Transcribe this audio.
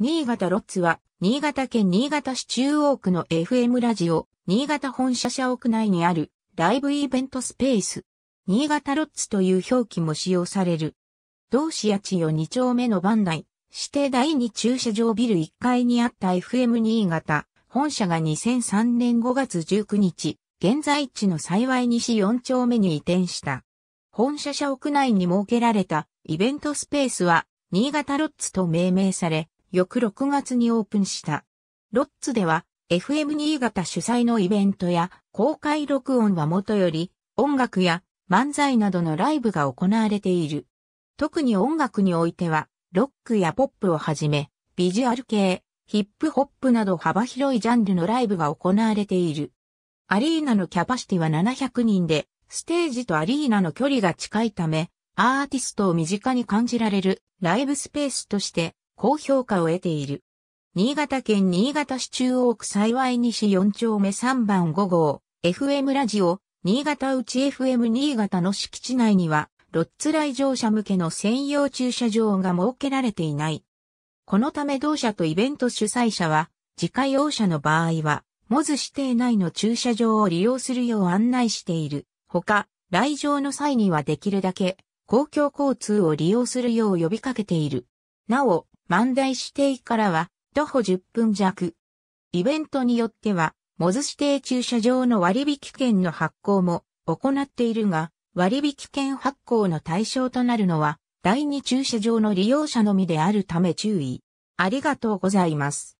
新潟ロッツは、新潟県新潟市中央区の FM ラジオ、新潟本社社屋内にあるライブイベントスペース。新潟ロッツという表記も使用される。同市八千代2丁目の番台、指定第2駐車場ビル1階にあった FM 新潟、本社が2003年5月19日、現在地の幸い西4丁目に移転した。本社社屋内に設けられたイベントスペースは、新潟ロッツと命名され、翌6月にオープンした。ロッツでは FM 新潟主催のイベントや公開録音はもとより音楽や漫才などのライブが行われている。特に音楽においてはロックやポップをはじめビジュアル系、ヒップホップなど幅広いジャンルのライブが行われている。アリーナのキャパシティは700人で、ステージとアリーナの距離が近いため、アーティストを身近に感じられるライブスペースとして高評価を得ている。新潟県新潟市中央区幸い西4丁目3番5号、FM ラジオ、新潟内 FM 新潟の敷地内には、ロッツ来場者向けの専用駐車場が設けられていない。このため同社とイベント主催者は、自家用車の場合は、モズ指定内の駐車場を利用するよう案内している。ほか、来場の際にはできるだけ、公共交通を利用するよう呼びかけている。なお、万代指定からは徒歩10分弱。イベントによっては、モズ指定駐車場の割引券の発行も行っているが、割引券発行の対象となるのは、第二駐車場の利用者のみであるため注意。ありがとうございます。